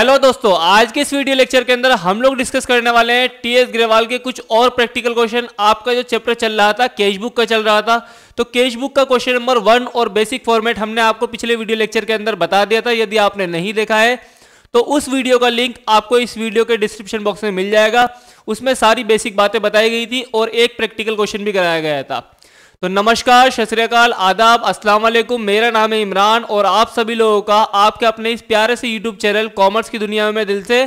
hello दोस्तों आज के इस वीडियो लेक्चर के अंदर हम लोग डिस्कस करने वाले हैं टीएस ग्रेवाल के कुछ और प्रैक्टिकल क्वेश्चन आपका जो चैप्टर चल रहा था कैश बुक का चल रहा था तो कैश बुक का क्वेश्चन नंबर वन और बेसिक फॉर्मेट हमने आपको पिछले वीडियो लेक्चर के अंदर बता दिया था यदि आपने नहीं देखा है तो उस वीडियो का लिंक आपको इस वीडियो के डिस्क्रिप्शन बॉक्स में मिल जाएगा उसमें सारी बेसिक बातें बताई गई थी और एक प्रैक्टिकल क्वेश्चन भी कराया गया था तो नमस्कार सत्याकाल आदाब अस्सलाम वालेकुम मेरा नाम है इमरान और आप सभी लोगों का आपके अपने इस प्यारे से यूट्यूब चैनल कॉमर्स की दुनिया में मैं दिल से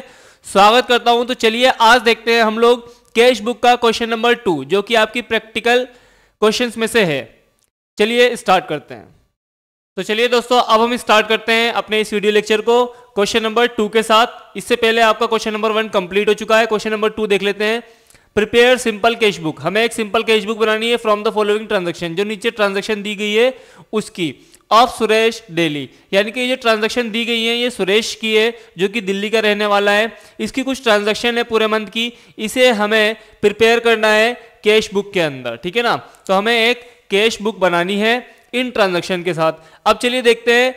स्वागत करता हूं तो चलिए आज देखते हैं हम लोग कैश बुक का क्वेश्चन नंबर टू जो कि आपकी प्रैक्टिकल क्वेश्चन में से है चलिए स्टार्ट करते हैं तो चलिए दोस्तों अब हम स्टार्ट करते हैं अपने इस वीडियो लेक्चर को क्वेश्चन नंबर टू के साथ इससे पहले आपका क्वेश्चन नंबर वन कंप्लीट हो चुका है क्वेश्चन नंबर टू देख लेते हैं प्रिपेयर सिंपल कैश बुक हमें एक सिंपल कैश बुक बनानी है फ्रॉम द फॉलोइंग ट्रांजेक्शन जो नीचे ट्रांजेक्शन दी गई है उसकी ऑफ सुरेश डेली यानी कि ये ट्रांजेक्शन दी गई है ये सुरेश की है जो कि दिल्ली का रहने वाला है इसकी कुछ ट्रांजेक्शन है पूरे मंथ की इसे हमें प्रिपेयर करना है कैश बुक के अंदर ठीक है ना तो हमें एक कैश बुक बनानी है इन ट्रांजेक्शन के साथ अब चलिए देखते हैं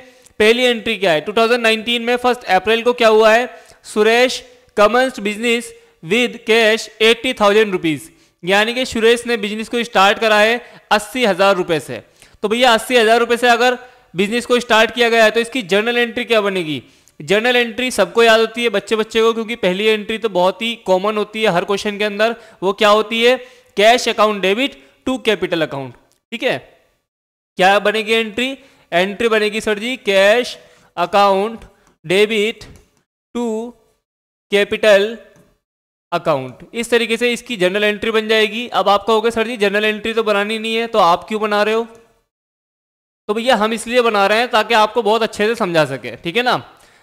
पहली एंट्री क्या है 2019 में फर्स्ट अप्रैल को क्या हुआ है Suresh commence business with cash eighty thousand rupees यानी कि सुरेश ने बिजनेस को स्टार्ट करा है अस्सी हज़ार रुपये से तो भैया अस्सी हज़ार रुपये से अगर बिजनेस को स्टार्ट किया गया है तो इसकी जर्नल एंट्री क्या बनेगी जर्नल एंट्री सबको याद होती है बच्चे बच्चे को क्योंकि पहली एंट्री तो बहुत ही कॉमन होती है हर क्वेश्चन के अंदर वो क्या होती है cash account debit to capital account ठीक है क्या बनेगी एंट्री एंट्री बनेगी sir ji cash account debit to capital account इस तरीके से इसकी जनरल एंट्री बन जाएगी अब आप कहोगे सर जी जनरल एंट्री तो बनानी नहीं है तो आप क्यों बना रहे हो तो भैया हम इसलिए बना रहे हैं ताकि आपको बहुत अच्छे से समझा सके ठीक है ना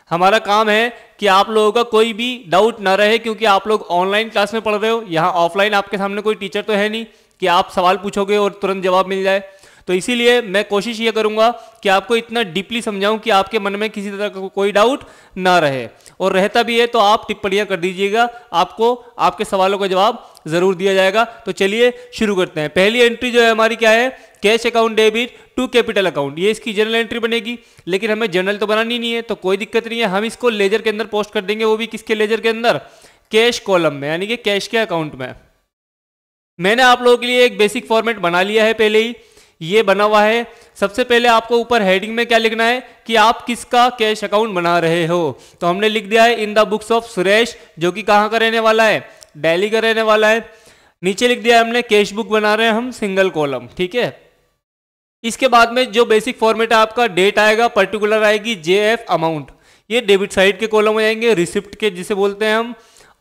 हमारा काम है कि आप लोगों का कोई भी डाउट ना रहे क्योंकि आप लोग ऑनलाइन क्लास में पढ़ रहे हो यहाँ ऑफलाइन आपके सामने कोई टीचर तो है नहीं कि आप सवाल पूछोगे और तुरंत जवाब मिल जाए तो इसीलिए मैं कोशिश ये करूंगा कि आपको इतना डीपली समझाऊँ कि आपके मन में किसी तरह का कोई डाउट ना रहे और रहता भी है तो आप टिप्पणियां कर दीजिएगा आपको आपके सवालों का जवाब ज़रूर दिया जाएगा तो चलिए शुरू करते हैं पहली एंट्री जो है हमारी क्या है cash account debit to capital account ये इसकी जनरल एंट्री बनेगी लेकिन हमें जनरल तो बनानी नहीं है तो कोई दिक्कत नहीं है हम इसको लेजर के अंदर पोस्ट कर देंगे वो भी किसके लेजर के अंदर कैश कॉलम में यानी कि कैश के अकाउंट में मैंने आप लोगों के लिए एक बेसिक फॉर्मेट बना लिया है पहले ही ये बना हुआ है सबसे पहले आपको ऊपर हेडिंग में क्या लिखना है कि आप किसका कैश अकाउंट बना रहे हो तो हमने लिख दिया है in the books of Suresh जो कि कहाँ का रहने वाला है डेली का रहने वाला है नीचे लिख दिया है हमने कैश बुक बना रहे हैं हम सिंगल कॉलम ठीक है इसके बाद में जो बेसिक फॉर्मेट है आपका डेट आएगा पर्टिकुलर आएगी जे एफ अमाउंट ये डेबिट साइड के कॉलम हो जाएंगे रिसिप्ट के जिसे बोलते हैं हम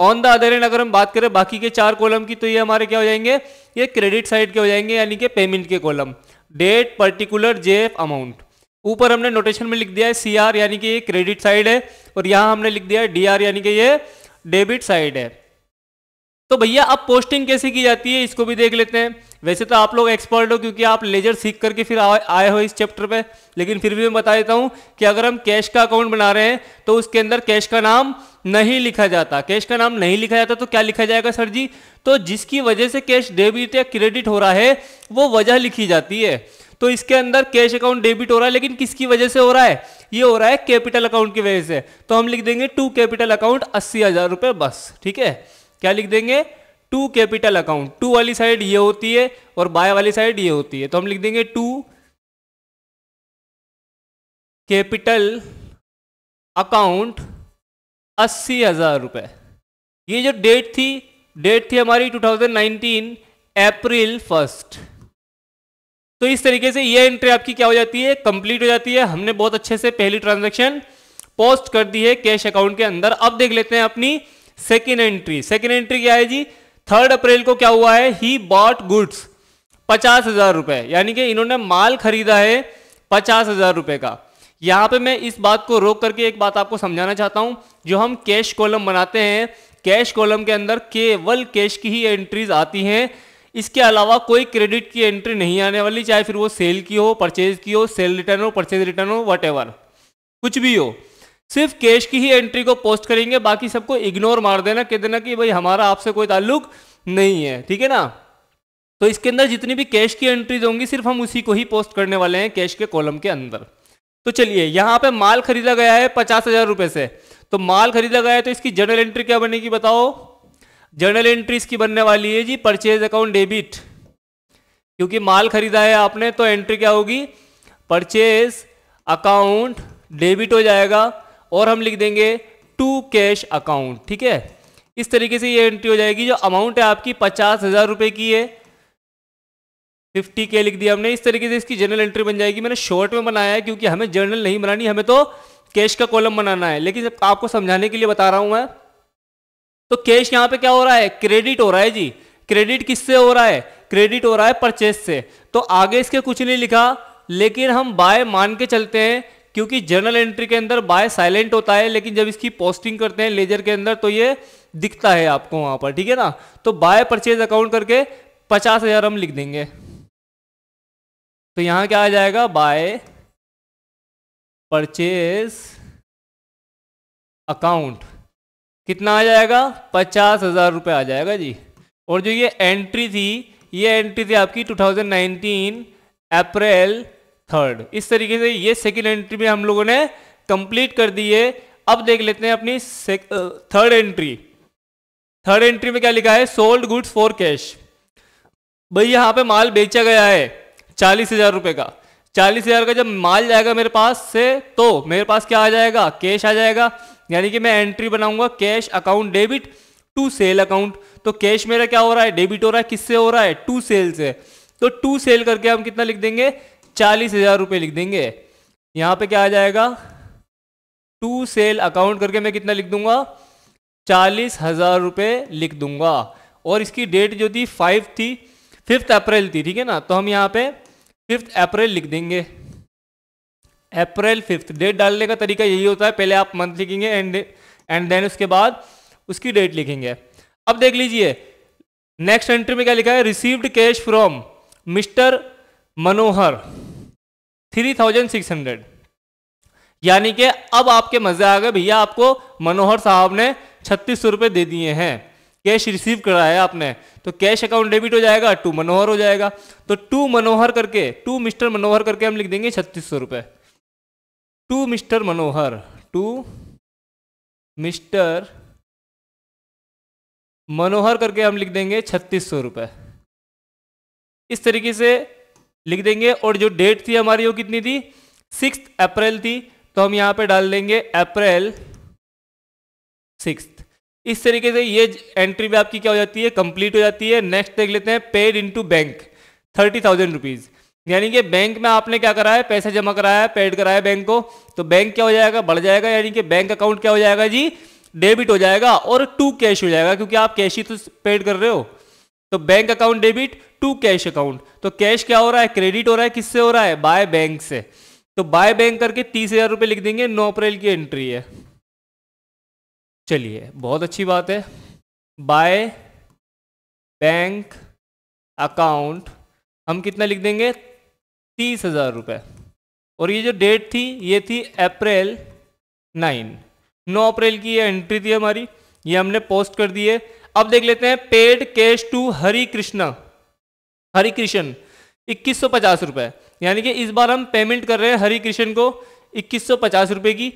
ऑन द अदर एंड अगर हम बात करें बाकी के चार कॉलम की तो ये हमारे क्या हो जाएंगे ये क्रेडिट साइड के हो जाएंगे यानी कि पेमेंट के column date particular J amount ऊपर हमने नोटेशन में लिख दिया है सी यानी कि ये क्रेडिट साइड है और यहाँ हमने लिख दिया है डी यानी कि ये डेबिट साइड है तो भैया अब पोस्टिंग कैसे की जाती है इसको भी देख लेते हैं वैसे तो आप लोग एक्सपर्ट हो क्योंकि आप लेजर सीख करके फिर आए हो इस चैप्टर पे लेकिन फिर भी मैं बता देता हूं कि अगर हम कैश का अकाउंट बना रहे हैं तो उसके अंदर कैश का नाम नहीं लिखा जाता कैश का नाम नहीं लिखा जाता तो क्या लिखा जाएगा सर जी तो जिसकी वजह से कैश डेबिट या क्रेडिट हो रहा है वो वजह लिखी जाती है तो इसके अंदर कैश अकाउंट डेबिट हो रहा है लेकिन किसकी वजह से हो रहा है ये हो रहा है कैपिटल अकाउंट की वजह से तो हम लिख देंगे टू कैपिटल अकाउंट अस्सी हजार रुपए बस ठीक है क्या लिख देंगे टू कैपिटल अकाउंट टू वाली साइड ये होती है और बाय वाली साइड ये होती है तो हम लिख देंगे टू कैपिटल अकाउंट अस्सी हजार रुपए ये जो डेट थी डेट थी हमारी 2019 अप्रैल फर्स्ट तो इस तरीके से ये एंट्री आपकी क्या हो जाती है कंप्लीट हो जाती है हमने बहुत अच्छे से पहली ट्रांजैक्शन पोस्ट कर दी है कैश अकाउंट के अंदर अब देख लेते हैं अपनी सेकेंड एंट्री सेकेंड एंट्री क्या है जी थर्ड अप्रैल को क्या हुआ है ही बॉट गुड्स पचास हजार रुपए यानी कि इन्होंने माल खरीदा है पचास हजार रुपए का यहां पे मैं इस बात को रोक करके एक बात आपको समझाना चाहता हूं जो हम कैश कॉलम बनाते हैं कैश कॉलम के अंदर केवल कैश की ही एंट्रीज आती हैं इसके अलावा कोई क्रेडिट की एंट्री नहीं आने वाली चाहे फिर वो सेल की हो परचेज की हो सेल रिटर्न हो परचेज रिटर्न हो वट कुछ भी हो सिर्फ कैश की ही एंट्री को पोस्ट करेंगे बाकी सबको इग्नोर मार देना कह देना कि भाई हमारा आपसे कोई ताल्लुक नहीं है ठीक है ना तो इसके अंदर जितनी भी कैश की एंट्रीज होंगी सिर्फ हम उसी को ही पोस्ट करने वाले हैं कैश के कॉलम के अंदर तो चलिए यहाँ पे माल खरीदा गया है पचास हजार रुपए से तो माल खरीदा गया है तो इसकी जर्नल एंट्री क्या बनेगी बताओ जर्नल एंट्री इसकी बनने वाली है जी परचेज अकाउंट डेबिट क्योंकि माल खरीदा है आपने तो एंट्री क्या होगी परचेज अकाउंट डेबिट हो जाएगा और हम लिख देंगे टू कैश अकाउंट ठीक है इस तरीके से ये एंट्री हो जाएगी जो अमाउंट है आपकी पचास हज़ार रुपए की है फिफ्टी के लिख दिया हमने इस तरीके से इसकी जनरल एंट्री बन जाएगी मैंने शॉर्ट में बनाया है क्योंकि हमें जनरल नहीं बनानी हमें तो कैश का कॉलम बनाना है लेकिन आपको समझाने के लिए बता रहा हूं मैं तो कैश यहां पे क्या हो रहा है क्रेडिट हो रहा है जी क्रेडिट किससे हो रहा है क्रेडिट हो रहा है परचेस से तो आगे इसके कुछ नहीं लिखा लेकिन हम बाय मान के चलते हैं क्योंकि जर्नल एंट्री के अंदर बाय साइलेंट होता है लेकिन जब इसकी पोस्टिंग करते हैं लेजर के अंदर तो ये दिखता है आपको वहां पर ठीक है ना तो बाय परचेज अकाउंट करके पचास हजार हम लिख देंगे तो यहां क्या आ जाएगा बाय परचेज अकाउंट कितना आ जाएगा पचास हजार रुपये आ जाएगा जी और जो ये एंट्री थी ये एंट्री थी आपकी 2019 अप्रैल थर्ड इस तरीके से ये सेकेंड एंट्री भी हम लोगों ने कंप्लीट कर दी है अब देख लेते हैं अपनी थर्ड एंट्री थर्ड एंट्री में क्या लिखा है सोल्ड गुड्स फॉर कैश भाई यहाँ पे माल बेचा गया है चालीस हजार रुपये का चालीस हजार का जब माल जाएगा मेरे पास से तो मेरे पास क्या आ जाएगा कैश आ जाएगा यानी कि मैं एंट्री बनाऊंगा cash account debit to sale account तो कैश मेरा क्या हो रहा है डेबिट हो रहा है किससे हो रहा है टू सेल से तो टू सेल करके हम कितना लिख देंगे चालीस हजार रुपये लिख देंगे यहाँ पे क्या आ जाएगा टू सेल अकाउंट करके मैं कितना लिख दूंगा चालीस हजार रुपये लिख दूंगा और इसकी डेट जो थी फाइव थी फिफ्थ अप्रैल थी ठीक है ना तो हम यहाँ पे फिफ्थ अप्रैल लिख देंगे अप्रैल फिफ्थ डेट डालने का तरीका यही होता है पहले आप मंथ लिखेंगे एंड एंड देन उसके बाद उसकी डेट लिखेंगे अब देख लीजिए नेक्स्ट एंट्री में क्या लिखा है received cash from mister Manohar three thousand six hundred यानी कि अब आपके मजे आ गए भैया आपको मनोहर साहब ने छत्तीस सौ रुपए दे दिए हैं कैश रिसीव कराया आपने तो कैश अकाउंट डेबिट हो जाएगा टू मनोहर हो जाएगा तो टू मनोहर करके टू मिस्टर मनोहर करके हम लिख देंगे छत्तीस सौ रुपए to mister Manohar to mister Manohar करके हम लिख देंगे छत्तीस सौ रुपए इस तरीके से लिख देंगे और जो डेट थी हमारी वो कितनी थी सिक्स अप्रैल थी तो हम यहाँ पे डाल देंगे अप्रैल सिक्स इस तरीके से ये एंट्री भी आपकी क्या हो जाती है कंप्लीट हो जाती है नेक्स्ट देख लेते हैं paid into bank thirty thousand rupees यानी कि बैंक में आपने क्या करा है पैसा जमा कराया पेड कराया बैंक को तो बैंक क्या हो जाएगा बढ़ जाएगा यानी कि बैंक अकाउंट क्या हो जाएगा जी डेबिट हो जाएगा और टू कैश हो जाएगा क्योंकि आप कैश ही तो पेड कर रहे हो तो bank account debit to cash account तो कैश क्या हो रहा है क्रेडिट हो रहा है किससे हो रहा है बाय बैंक से तो बाय बैंक करके तीस हजार रुपए लिख देंगे नौ अप्रैल की एंट्री है चलिए बहुत अच्छी बात है बाय बैंक अकाउंट हम कितना लिख देंगे तीस हजार रुपए और ये जो डेट थी ये थी अप्रैल नाइन नौ अप्रैल की ये एंट्री थी हमारी ये हमने पोस्ट कर दी है अब देख लेते हैं paid cash to Hari Krishna Hari Krishna इक्कीस सौ पचास रुपए यानी कि इस बार हम पेमेंट कर रहे हैं हरी कृष्ण को इक्कीस सौ पचास रुपए की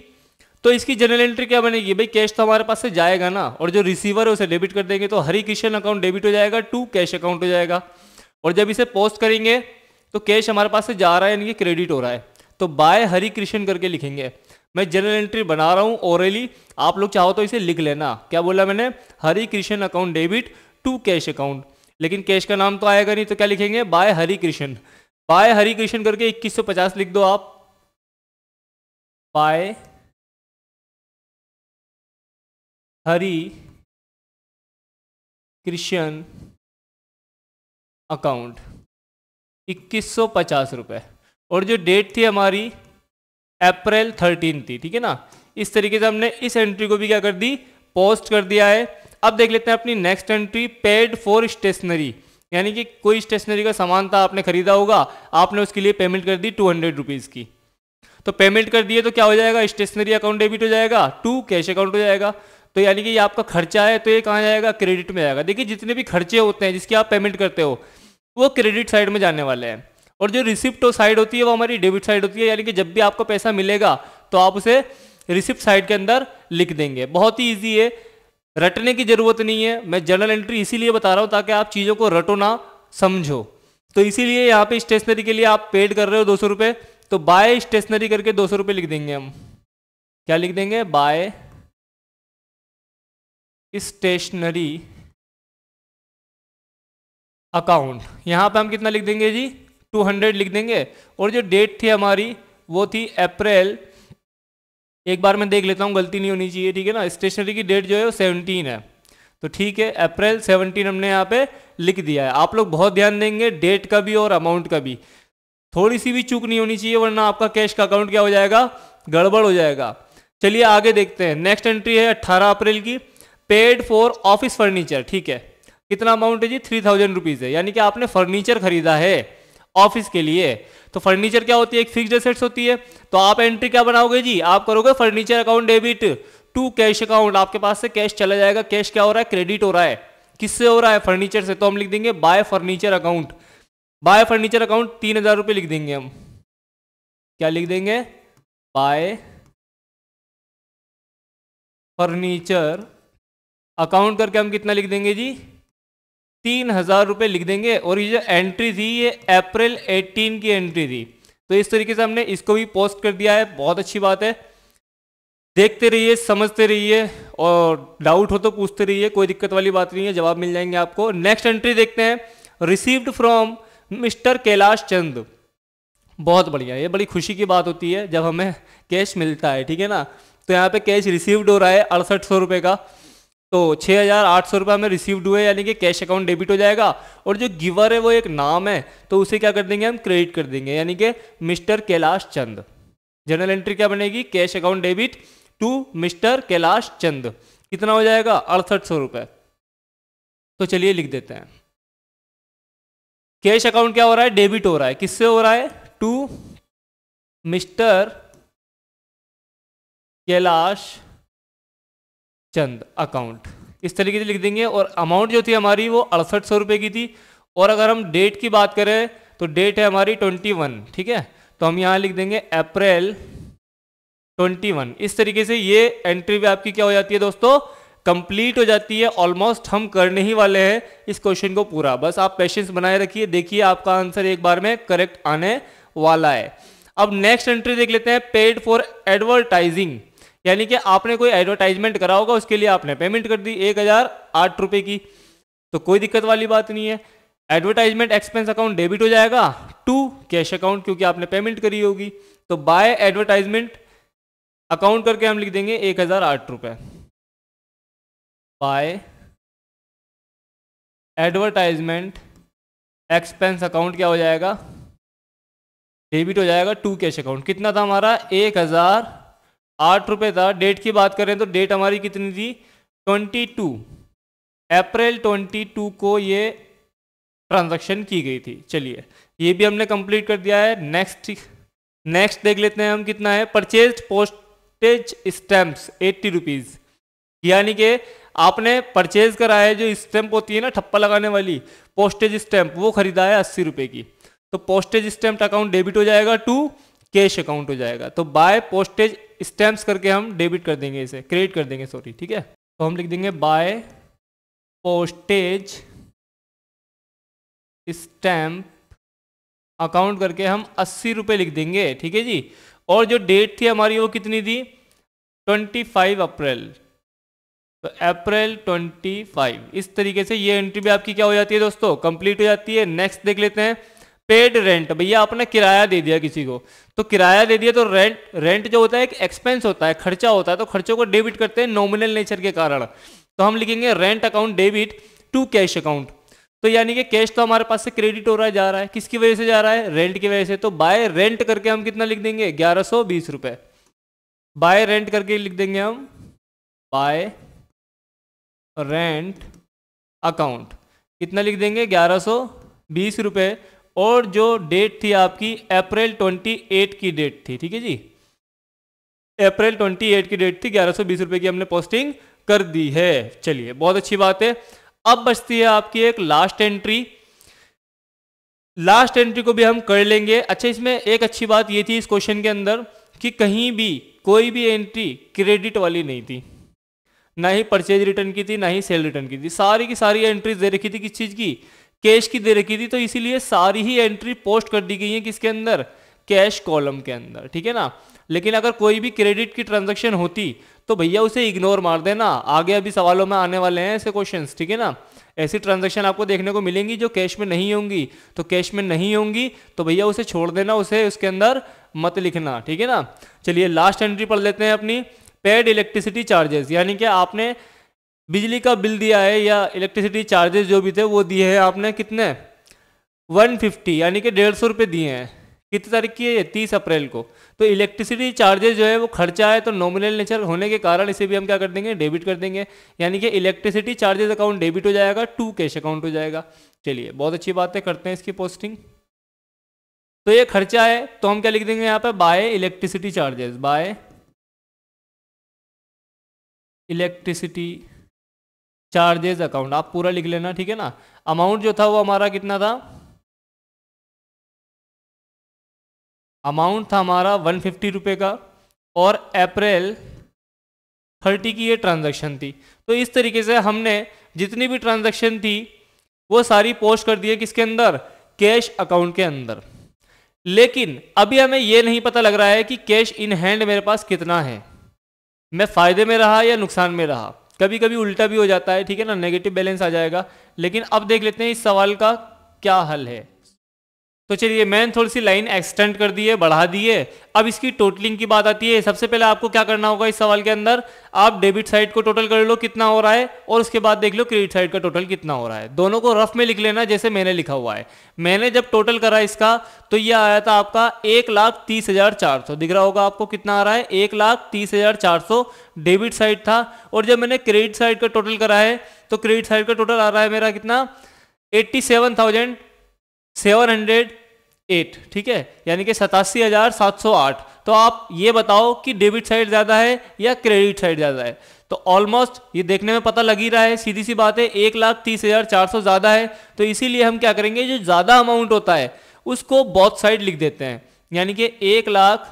तो इसकी जनरल एंट्री क्या बनेगी भाई कैश तो हमारे पास से जाएगा ना और जो रिसीवर है उसे डेबिट कर देंगे तो हरी कृष्ण अकाउंट डेबिट हो जाएगा टू कैश अकाउंट हो जाएगा और जब इसे पोस्ट करेंगे तो कैश हमारे पास से जा रहा है यानी कि क्रेडिट हो रहा है तो बाय हरी कृष्ण करके लिखेंगे मैं जनरल एंट्री बना रहा हूँ ओरली आप लोग चाहो तो इसे लिख लेना क्या बोला मैंने Hari Krishna account debit to cash account लेकिन कैश का नाम तो आएगा नहीं तो क्या लिखेंगे बाय हरी कृष्ण बाय हरी कृष्ण करके 2150 लिख दो आप बाय हरी कृष्ण अकाउंट इक्कीस सौ पचास रुपए और जो डेट थी हमारी अप्रैल थर्टीन थी ठीक है ना इस तरीके से हमने इस एंट्री को भी क्या कर दी पोस्ट कर दिया है अब देख लेते हैं अपनी next entry paid for stationery यानी कि कोई स्टेशनरी का सामान था आपने खरीदा होगा आपने उसके लिए पेमेंट कर दी टू हंड्रेड रुपीज़ की तो पेमेंट कर दिए तो क्या हो जाएगा स्टेशनरी अकाउंट डेबिट हो जाएगा टू कैश अकाउंट हो जाएगा तो यानी कि ये आपका खर्चा है तो ये कहाँ जाएगा क्रेडिट में जाएगा देखिए जितने भी खर्चे होते हैं जिसकी आप पेमेंट करते हो वो क्रेडिट साइड में जाने वाले हैं और जो रिसिप्ट साइड तो होती है वो हमारी डेबिट साइड होती है यानी कि जब भी आपको पैसा मिलेगा तो आप उसे रिसिप्ट साइड के अंदर लिख देंगे बहुत ही ईजी है रटने की ज़रूरत नहीं है मैं जर्नल एंट्री इसीलिए बता रहा हूँ ताकि आप चीज़ों को रटो ना समझो तो इसीलिए यहाँ पे स्टेशनरी के लिए आप पेड कर रहे हो दो सौ रुपये तो बाय स्टेशनरी करके दो सौ रुपये लिख देंगे हम क्या लिख देंगे बाय स्टेशनरी अकाउंट यहाँ पे हम कितना लिख देंगे जी 200 लिख देंगे और जो डेट थी हमारी वो थी अप्रैल एक बार मैं देख लेता हूँ गलती नहीं होनी चाहिए ठीक है ना स्टेशनरी की डेट जो है वो सेवनटीन है तो ठीक है अप्रैल सेवनटीन हमने यहाँ पे लिख दिया है आप लोग बहुत ध्यान देंगे डेट का भी और अमाउंट का भी थोड़ी सी भी चूक नहीं होनी चाहिए वरना आपका कैश का अकाउंट क्या हो जाएगा गड़बड़ हो जाएगा चलिए आगे देखते हैं नेक्स्ट एंट्री है अट्ठारह अप्रैल की पेड फॉर ऑफिस फर्नीचर ठीक है कितना अमाउंट है जी थ्री थाउजेंड रुपीज़ है यानी कि आपने फर्नीचर खरीदा है ऑफिस के लिए तो फर्नीचर क्या होती है एक फिक्स एसेट्स होती है तो आप एंट्री क्या बनाओगे जी आप करोगे furniture account debit to cash account आपके पास से कैश चला जाएगा कैश क्या हो रहा है क्रेडिट हो रहा है किससे हो रहा है फर्नीचर से तो हम लिख देंगे by furniture account by furniture account तीन हजार रुपये लिख देंगे हम क्या लिख देंगे बाय फर्नीचर अकाउंट करके हम कितना लिख देंगे जी तीन हजार रुपये लिख देंगे और ये जो एंट्री थी ये अप्रैल 18 की एंट्री थी तो इस तरीके से हमने इसको भी पोस्ट कर दिया है बहुत अच्छी बात है देखते रहिए समझते रहिए और डाउट हो तो पूछते रहिए कोई दिक्कत वाली बात नहीं है जवाब मिल जाएंगे आपको नेक्स्ट एंट्री देखते हैं received from mister Kailash Chand बहुत बढ़िया ये बड़ी खुशी की बात होती है जब हमें कैश मिलता है ठीक है ना तो यहाँ पे कैश रिसीव्ड हो रहा है अड़सठ सौ रुपये का तो छः हज़ार आठ सौ रुपये हमें रिसीव्ड हुए यानी कि कैश अकाउंट डेबिट हो जाएगा और जो गिवर है वो एक नाम है तो उसे क्या कर देंगे हम क्रेडिट कर देंगे यानी कि mister Kailash Chand general entry क्या बनेगी cash account debit to mister Kailash Chand कितना हो जाएगा अड़सठ सौ रुपये तो चलिए लिख देते हैं कैश अकाउंट क्या हो रहा है डेबिट हो रहा है किससे हो रहा है to mister Kailash Chand account इस तरीके से लिख देंगे और अमाउंट जो थी हमारी वो अड़सठ सौ की थी और अगर हम डेट की बात करें तो डेट है हमारी ट्वेंटी वन ठीक है तो हम यहाँ लिख देंगे अप्रैल ट्वेंटी वन इस तरीके से ये एंट्री भी आपकी क्या हो जाती है दोस्तों कंप्लीट हो जाती है ऑलमोस्ट हम करने ही वाले हैं इस क्वेश्चन को पूरा बस आप पेशेंस बनाए रखिए देखिए आपका आंसर एक बार में करेक्ट आने वाला है अब नेक्स्ट एंट्री देख लेते हैं पेड फॉर एडवर्टाइजिंग यानी कि आपने कोई एडवर्टाइजमेंट करा होगा उसके लिए आपने पेमेंट कर दी एक हज़ार आठ रुपए की तो कोई दिक्कत वाली बात नहीं है एडवर्टाइजमेंट एक्सपेंस अकाउंट डेबिट हो जाएगा टू कैश अकाउंट क्योंकि आपने पेमेंट करी होगी तो बाय एडवर्टाइजमेंट अकाउंट करके हम लिख देंगे एक हज़ार आठ रुपए बाय एडवर्टाइजमेंट एक्सपेंस अकाउंट क्या हो जाएगा डेबिट हो जाएगा टू कैश अकाउंट कितना था हमारा एक हज़ार आठ रुपये था डेट की बात करें तो डेट हमारी कितनी थी twenty two April twenty two को ये ट्रांजैक्शन की गई थी चलिए ये भी हमने कंप्लीट कर दिया है नेक्स्ट नेक्स्ट देख लेते हैं हम कितना है purchase postage stamps eighty rupees यानी कि आपने परचेज करा है जो स्टैम्प होती है ना ठप्पा लगाने वाली पोस्टेज स्टैम्प वो खरीदा है अस्सी रुपये की तो पोस्टेज स्टैम्प अकाउंट डेबिट हो जाएगा टू कैश अकाउंट हो जाएगा तो बाय पोस्टेज स्टैम्प्स करके हम डेबिट कर देंगे इसे क्रेडिट कर देंगे सॉरी ठीक है तो हम लिख देंगे बाय पोस्टेज स्टैम्प अकाउंट करके हम अस्सी रुपये लिख देंगे ठीक है जी और जो डेट थी हमारी वो कितनी थी ट्वेंटी फाइव अप्रैल तो अप्रैल ट्वेंटी फाइव इस तरीके से ये एंट्री भी आपकी क्या हो जाती है दोस्तों कंप्लीट हो जाती है नेक्स्ट देख लेते हैं पेड रेंट भैया आपने किराया दे दिया किसी को तो किराया दे दिया तो रेंट रेंट जो होता है एक एक्सपेंस होता है खर्चा होता है तो खर्चों को डेबिट करते हैं नॉमिनल नेचर के कारण तो हम लिखेंगे rent account debit to cash account तो यानी कि कैश तो हमारे पास से क्रेडिट हो रहा है जा रहा है किसकी वजह से जा रहा है रेंट की वजह से तो बाय रेंट करके हम कितना लिख देंगे ग्यारह सौ बीस रुपए बाय रेंट करके लिख देंगे हम बाय रेंट अकाउंट कितना लिख देंगे ग्यारह सौ बीस रुपये और जो डेट थी आपकी अप्रैल 28 की डेट थी ठीक है जी अप्रैल 28 की डेट थी ग्यारह सौ की हमने पोस्टिंग कर दी है चलिए बहुत अच्छी बात है अब बचती है आपकी एक लास्ट एंट्री लास्ट एंट्री को भी हम कर लेंगे अच्छा इसमें एक अच्छी बात ये थी इस क्वेश्चन के अंदर कि कहीं भी कोई भी एंट्री क्रेडिट वाली नहीं थी ना ही परचेज रिटर्न की थी ना ही सेल रिटर्न की थी सारी की सारी एंट्रीज दे रखी थी किस चीज़ की कैश की दे रखी थी तो इसीलिए सारी ही एंट्री पोस्ट कर दी गई है किसके अंदर कैश कॉलम के अंदर ठीक है ना लेकिन अगर कोई भी क्रेडिट की ट्रांजेक्शन होती तो भैया उसे इग्नोर मार देना आगे अभी सवालों में आने वाले हैं ऐसे क्वेश्चन ठीक है ना ऐसी ट्रांजेक्शन आपको देखने को मिलेंगी जो कैश में नहीं होंगी तो कैश में नहीं होंगी तो भैया उसे छोड़ देना उसे उसके अंदर मत लिखना ठीक है ना चलिए लास्ट एंट्री पढ़ लेते हैं अपनी पेड इलेक्ट्रिसिटी चार्जेस यानी कि आपने बिजली का बिल दिया है या इलेक्ट्रिसिटी चार्जेस जो भी थे वो दिए हैं आपने कितने 150 यानी कि डेढ़ सौ रुपये दिए हैं कितनी तारीख की है तीस अप्रैल को तो इलेक्ट्रिसिटी चार्जेस जो है वो खर्चा है तो नॉमिनल नेचर होने के कारण इसे भी हम क्या कर देंगे डेबिट कर देंगे यानी कि इलेक्ट्रिसिटी चार्जेस अकाउंट डेबिट हो जाएगा टू कैश अकाउंट हो जाएगा चलिए बहुत अच्छी बात है करते हैं इसकी पोस्टिंग तो ये खर्चा है तो हम क्या लिख देंगे यहाँ पर by electricity charges by electricity charges account आप पूरा लिख लेना ठीक है ना अमाउंट जो था वो हमारा कितना था अमाउंट था हमारा वन फिफ्टी रुपये का और अप्रैल थर्टी की ये ट्रांजैक्शन थी तो इस तरीके से हमने जितनी भी ट्रांजैक्शन थी वो सारी पोस्ट कर दी है किसके अंदर कैश अकाउंट के अंदर लेकिन अभी हमें ये नहीं पता लग रहा है कि कैश इन हैंड मेरे पास कितना है मैं फ़ायदे में रहा या नुकसान में रहा कभी कभी उल्टा भी हो जाता है ठीक है ना नेगेटिव बैलेंस आ जाएगा लेकिन अब देख लेते हैं इस सवाल का क्या हल है तो चलिए मैंने थोड़ी सी लाइन एक्सटेंड कर दी है बढ़ा दी है अब इसकी टोटलिंग की बात आती है सबसे पहले आपको क्या करना होगा इस सवाल के अंदर आप डेबिट साइड को टोटल कर लो कितना हो रहा है और उसके बाद देख लो क्रेडिट साइड का टोटल कितना हो रहा है दोनों को रफ में लिख लेना जैसे मैंने लिखा हुआ है मैंने जब टोटल करा इसका तो यह आया था आपका एक लाख तीस हजार चार सौ दिख रहा होगा आपको कितना आ रहा है एक लाख तीस हजार चार सौ डेबिट साइड था और जब मैंने क्रेडिट साइड का टोटल करा है तो क्रेडिट साइड का टोटल आ रहा है मेरा कितना eighty seven thousand seven hundred eight ठीक है यानी कि सतासी हजार सात सौ आठ तो आप ये बताओ कि डेबिट साइड ज़्यादा है या क्रेडिट साइड ज़्यादा है तो ऑलमोस्ट ये देखने में पता लग ही रहा है सीधी सी बात है एक लाख तीस हजार चार सौ ज़्यादा है तो इसीलिए हम क्या करेंगे जो ज़्यादा अमाउंट होता है उसको बहुत साइड लिख देते हैं यानी कि एक लाख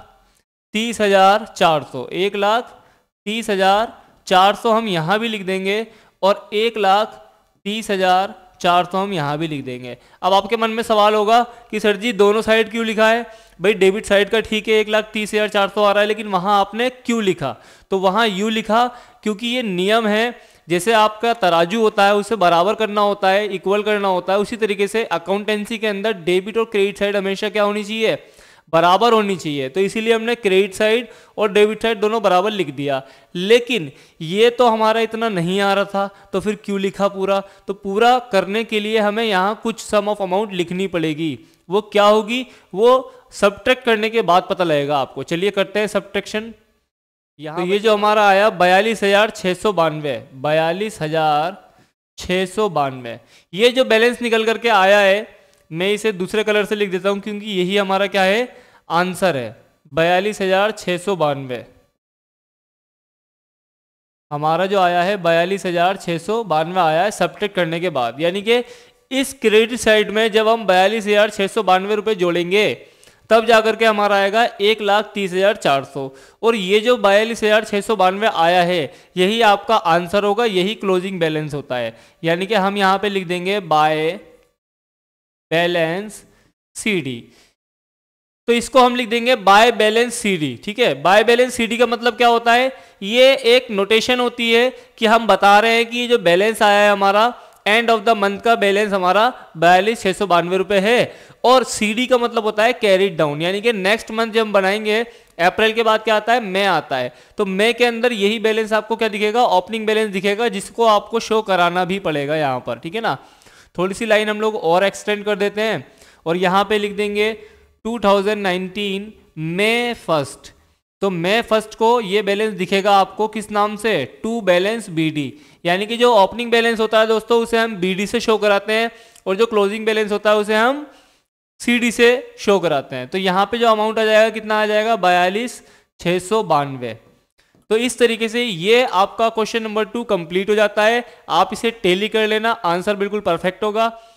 तीस हजार चार सौ एक लाख तीस हजार चार सौ हम यहाँ भी लिख देंगे और एक लाख तीस हजार चार तो हम यहाँ भी लिख देंगे अब आपके मन में सवाल होगा कि सर जी दोनों साइड क्यों लिखा है भाई डेबिट साइड का ठीक है एक लाख तीस हज़ार चार सौ आ रहा है लेकिन वहाँ आपने क्यों लिखा तो वहाँ यू लिखा क्योंकि ये नियम है जैसे आपका तराजू होता है उसे बराबर करना होता है इक्वल करना होता है उसी तरीके से अकाउंटेंसी के अंदर डेबिट और क्रेडिट साइड हमेशा क्या होनी चाहिए बराबर होनी चाहिए तो इसीलिए हमने क्रेडिट साइड और डेबिट साइड दोनों बराबर लिख दिया लेकिन ये तो हमारा इतना नहीं आ रहा था तो फिर क्यों लिखा पूरा तो पूरा करने के लिए हमें यहाँ कुछ सम ऑफ अमाउंट लिखनी पड़ेगी वो क्या होगी वो सब्ट्रैक्ट करने के बाद पता लगेगा आपको चलिए करते हैं सब्ट्रैक्शन यहाँ तो ये जो हमारा आया बयालीस हजार छः सौ बानवे बयालीस हजार छः सौ बानवे ये जो बैलेंस निकल करके आया है मैं इसे दूसरे कलर से लिख देता हूँ क्योंकि यही हमारा क्या है आंसर है बयालीस हजार छः सौ बानवे हमारा जो आया है बयालीस हजार छः सौ बानवे आया है सब्ट्रैक्ट करने के बाद यानी कि इस क्रेडिट साइड में जब हम बयालीस हजार छः सौ बानवे रुपये जोड़ेंगे तब जाकर के हमारा आएगा एक लाख तीस हजार चार सौ और ये जो बयालीस हजार छः सौ बानवे आया है यही आपका आंसर होगा यही क्लोजिंग बैलेंस होता है यानी कि हम यहाँ पे लिख देंगे बाय बैलेंस सी डी तो इसको हम लिख देंगे बाय बैलेंस सीडी ठीक है बाय बैलेंस सीडी का मतलब क्या होता है ये एक नोटेशन होती है कि हम बता रहे हैं कि जो बैलेंस आया है हमारा एंड ऑफ द मंथ का बैलेंस हमारा बयालीस छह सौ बानवे रुपए है और सीडी का मतलब होता है कैरिड डाउन यानी कि नेक्स्ट मंथ जब हम बनाएंगे अप्रैल के बाद क्या आता है मई आता है तो मई के अंदर यही बैलेंस आपको क्या दिखेगा ओपनिंग बैलेंस दिखेगा जिसको आपको शो कराना भी पड़ेगा यहां पर ठीक है ना थोड़ी सी लाइन हम लोग और एक्सटेंड कर देते हैं और यहाँ पे लिख देंगे 2019 मई फर्स्ट तो मई फर्स्ट को ये बैलेंस दिखेगा आपको किस नाम से टू बैलेंस बीडी यानी कि जो ओपनिंग बैलेंस होता है दोस्तों उसे हम बीडी से शो कराते हैं और जो क्लोजिंग बैलेंस होता है उसे हम सी से शो कराते हैं तो यहाँ पे जो अमाउंट आ जाएगा कितना आ जाएगा बयालीस छः सौ बानवे तो इस तरीके से ये आपका क्वेश्चन नंबर टू कंप्लीट हो जाता है आप इसे टेली कर लेना आंसर बिल्कुल परफेक्ट होगा